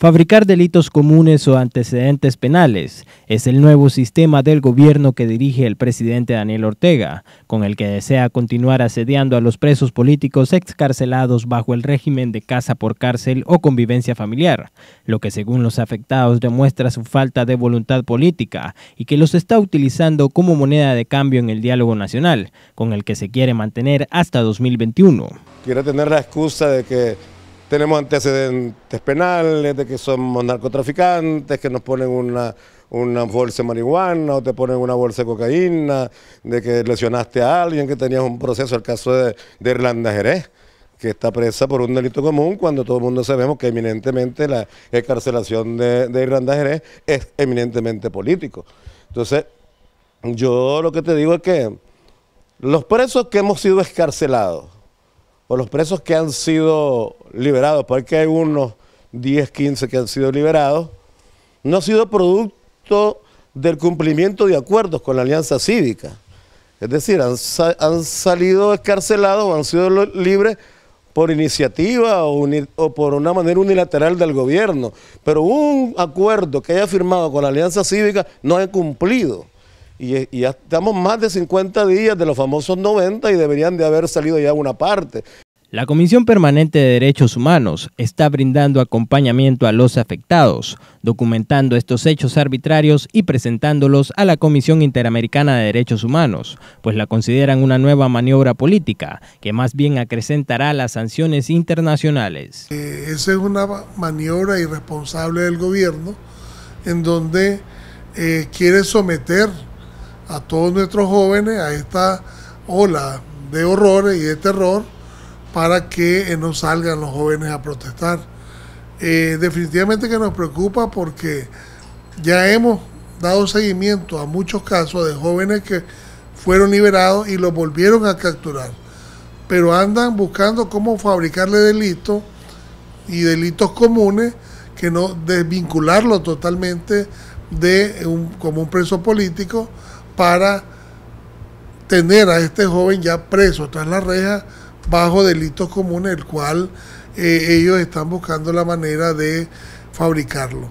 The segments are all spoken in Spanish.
Fabricar delitos comunes o antecedentes penales es el nuevo sistema del gobierno que dirige el presidente Daniel Ortega, con el que desea continuar asediando a los presos políticos excarcelados bajo el régimen de casa por cárcel o convivencia familiar, lo que según los afectados demuestra su falta de voluntad política y que los está utilizando como moneda de cambio en el diálogo nacional, con el que se quiere mantener hasta 2021. Quiero tener la excusa de que tenemos antecedentes penales, de que somos narcotraficantes, que nos ponen una, una bolsa de marihuana o te ponen una bolsa de cocaína, de que lesionaste a alguien, que tenías un proceso, el caso de, Irlanda Jerez que está presa por un delito común cuando todo el mundo sabemos que eminentemente la escarcelación de, de Irlanda Jerez es eminentemente político. Entonces, yo lo que te digo es que los presos que hemos sido escarcelados, o los presos que han sido liberados, porque hay unos 10, 15 que han sido liberados, no ha sido producto del cumplimiento de acuerdos con la Alianza Cívica. Es decir, han, salido escarcelados o han sido libres por iniciativa o, por una manera unilateral del gobierno. Pero un acuerdo que haya firmado con la Alianza Cívica no ha cumplido. Y, y ya estamos más de 50 días de los famosos 90 y deberían de haber salido ya una parte. La Comisión Permanente de Derechos Humanos está brindando acompañamiento a los afectados, documentando estos hechos arbitrarios y presentándolos a la Comisión Interamericana de Derechos Humanos, pues la consideran una nueva maniobra política que más bien acrecentará las sanciones internacionales. Eh, esa es una maniobra irresponsable del gobierno en donde eh, quiere someter a todos nuestros jóvenes a esta ola de horrores y de terror para que eh, no salgan los jóvenes a protestar. Eh, definitivamente que nos preocupa porque ya hemos dado seguimiento a muchos casos de jóvenes que fueron liberados y los volvieron a capturar, pero andan buscando cómo fabricarle delitos y delitos comunes que no desvincularlo totalmente de como un preso político para tener a este joven ya preso tras la reja bajo delito común, el cual eh, ellos están buscando la manera de fabricarlo.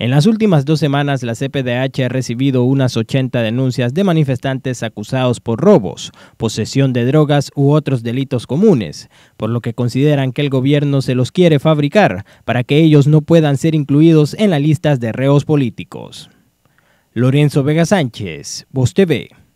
En las últimas dos semanas, la CPDH ha recibido unas 80 denuncias de manifestantes acusados por robos, posesión de drogas u otros delitos comunes, por lo que consideran que el gobierno se los quiere fabricar para que ellos no puedan ser incluidos en las listas de reos políticos. Lorenzo Vega Sánchez, Voz TV.